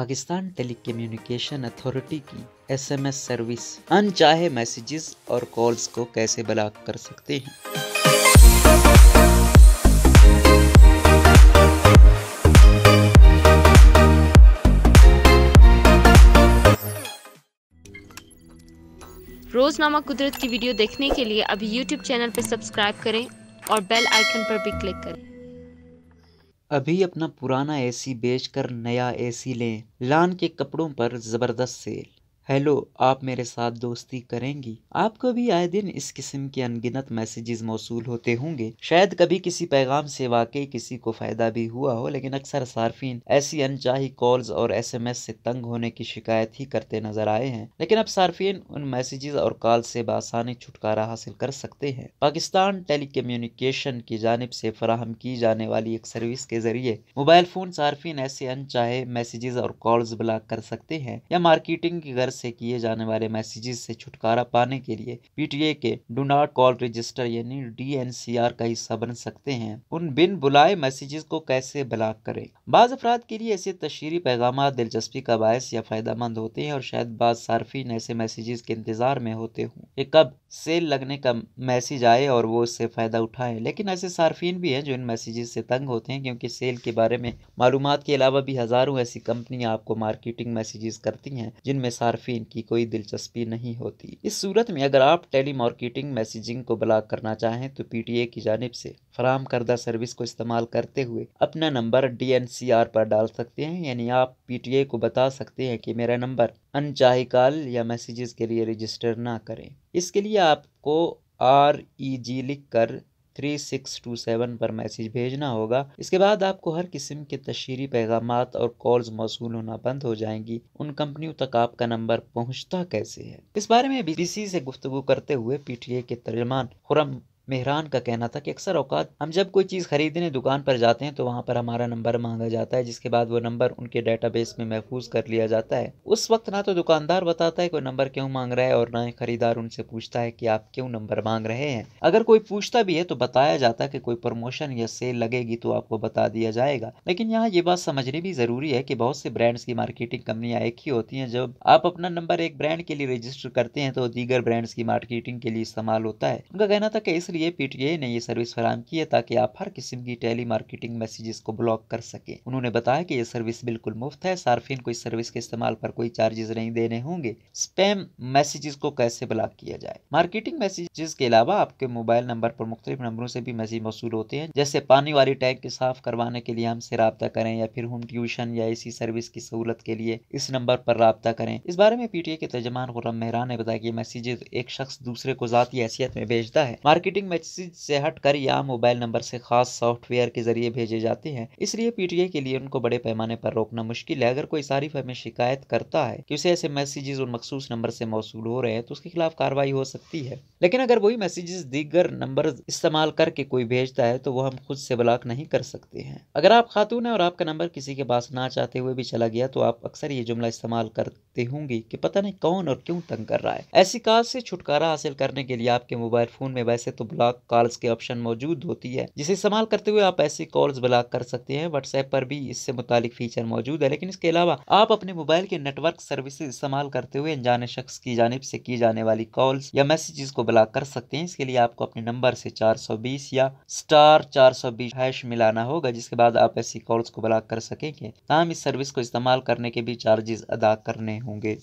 Pakistan telecommunication authority की SMS service अनचाहे messages और कॉल्स को कैसे ब्लॉक कर सकते हैं रोजनामा कुदरत की वीडियो देखने के लिए अभी YouTube चैनल पर सब्सक्राइब करें और बेल आइकन पर भी क्लिक करें अभी अपना पुराना ए.सी बेच कर नया ए.सी लें, लान के कपड़ों पर जबरदस्त सेल हेलो आप मेरे साथ दोस्ती करेंगी आपको भी आए दिन इस किस्म के अनगिनत मैसेजेस मौसू होते होंगे शायद कभी किसी पैगाम से वाकई किसी को फ़ायदा भी हुआ हो लेकिन अक्सर सार्फिन ऐसी अनचाही कॉल्स और एसएमएस से तंग होने की शिकायत ही करते नजर आए हैं लेकिन अब सार्फिन उन मैसेजेस और कॉल से बसानी छुटकारा हासिल कर सकते हैं पाकिस्तान कम्युनिकेशन की जानब से फराहम की जाने वाली एक सर्विस के जरिए मोबाइल फ़ोन सार्फिन ऐसे अनचाहे मैसेजेस और कॉल्स ब्लॉक कर सकते हैं या मार्केटिंग की गर्ज से किए जाने वाले मैसेजेस से छुटकारा पाने के लिए पीटीए के डू नॉट कॉल रजिस्टर यानी डीएनसीआर का हिस्सा बन सकते हैं उन बिन बुलाए मैसेजेस को कैसे ब्लॉक करें बाज़ अफराद के लिए ऐसे तशहरी पैगाम दिलचस्पी का बायस या फ़ायदा मंद होते हैं और शायद बाद सार्फिन ऐसे मैसेजेस के इंतज़ार में होते हूँ ये कब सेल लगने का मैसेज आए और वो इससे फ़ायदा उठाए लेकिन ऐसे सार्फिन भी हैं जो इन मैसेजेस से तंग होते हैं क्योंकि सेल के बारे में मालूम के अलावा भी हज़ारों ऐसी कंपनियाँ आपको मार्केटिंग मैसेजेस करती हैं जिनमें सार्फिन काफ़ी इनकी कोई दिलचस्पी नहीं होती इस सूरत में अगर आप टेली मार्केटिंग मैसेजिंग को ब्लॉक करना चाहें तो पीटीए की जानब से फराम करदा सर्विस को इस्तेमाल करते हुए अपना नंबर डी पर डाल सकते हैं यानी आप पीटीए को बता सकते हैं कि मेरा नंबर अनचाहे कॉल या मैसेजेस के लिए रजिस्टर ना करें इसके लिए आपको आर ई जी लिख कर थ्री सिक्स टू सेवन पर मैसेज भेजना होगा इसके बाद आपको हर किस्म के तशहरी पैगाम और कॉल्स मौसू होना बंद हो जाएंगी उन कंपनियों तक आपका नंबर पहुँचता कैसे है इस बारे में बी से गुफ्तु करते हुए पी टी ए के तर्जमान खुरम मेहरान का कहना था कि अक्सर अवकात हम जब कोई चीज़ ख़रीदने दुकान पर जाते हैं तो वहाँ पर हमारा नंबर मांगा जाता है जिसके बाद वो नंबर उनके डेटाबेस में महफूज कर लिया जाता है उस वक्त ना तो दुकानदार बताता है कोई नंबर क्यों मांग रहा है और ना ही खरीदार उनसे पूछता है कि आप क्यों नंबर मांग रहे हैं अगर कोई पूछता भी है तो बताया जाता है कि कोई प्रमोशन या सेल लगेगी तो आपको बता दिया जाएगा लेकिन यहाँ ये बात समझनी भी ज़रूरी है कि बहुत से ब्रांड्स की मार्केटिंग कंपनियाँ एक ही होती हैं जब आप अपना नंबर एक ब्रांड के लिए रजिस्टर करते हैं तो दीगर ब्रांड्स की मार्केटिंग के लिए इस्तेमाल होता है उनका कहना था कि इसलिए लिए पीटीए ने ये सर्विस फराम की है ताकि आप हर किस्म की टेली मार्केटिंग मैसेजेस को ब्लॉक कर सके उन्होंने बताया कि ये सर्विस बिल्कुल मुफ्त है सार्फिन को इस सर्विस के इस्तेमाल पर कोई चार्जेस नहीं देने होंगे स्पैम मैसेजेस को कैसे ब्लॉक किया जाए मार्केटिंग मैसेजेस के अलावा आपके मोबाइल नंबर पर मुख्त नंबरों से भी मैसेज मौसू होते हैं जैसे पानी वाली टैंक साफ करवाने के लिए हमसे रबता करें या फिर होम ट्यूशन या इसी सर्विस की सहूलत के लिए इस नंबर पर रबता करें इस बारे में पीटीए के तर्जमान गुरम मेहरान ने बताया कि मैसेजेस एक शख्स दूसरे को जाती हैसियत में भेजता है मार्केटिंग सेटिंग मैसेज से हटकर या मोबाइल नंबर से खास सॉफ्टवेयर के जरिए भेजे जाते हैं इसलिए पीटीए के लिए उनको बड़े पैमाने पर रोकना मुश्किल है अगर कोई सारिफ हमें शिकायत करता है कि उसे ऐसे मैसेजेस उन मखसूस नंबर से मौसू हो रहे हैं तो उसके खिलाफ कार्रवाई हो सकती है लेकिन अगर वही मैसेजेस दीगर नंबर इस्तेमाल करके कोई भेजता है तो वो हम खुद से ब्लॉक नहीं कर सकते हैं अगर आप खातून है और आपका नंबर किसी के पास ना चाहते हुए भी चला गया तो आप अक्सर ये जुमला इस्तेमाल करते होंगे कि पता नहीं कौन और क्यों तंग कर रहा है ऐसी कार से छुटकारा हासिल करने के लिए आपके मोबाइल फोन में वैसे तो ब्लॉक कॉल्स के ऑप्शन मौजूद होती है जिसे इस्तेमाल करते हुए आप ऐसी कॉल्स ब्लॉक कर सकते हैं व्हाट्सएप पर भी इससे मुतालिक फीचर मौजूद है लेकिन इसके अलावा आप अपने मोबाइल के नेटवर्क सर्विस इस्तेमाल करते हुए अनजाने शख्स की जानब से की जाने वाली कॉल्स या मैसेजेस को ब्लॉक कर सकते हैं इसके लिए आपको अपने नंबर से 420 या स्टार 420 हैश मिलाना होगा जिसके बाद आप ऐसी कॉल्स को ब्लॉक कर सकेंगे तमाम इस सर्विस को इस्तेमाल करने के भी चार्जेस अदा करने होंगे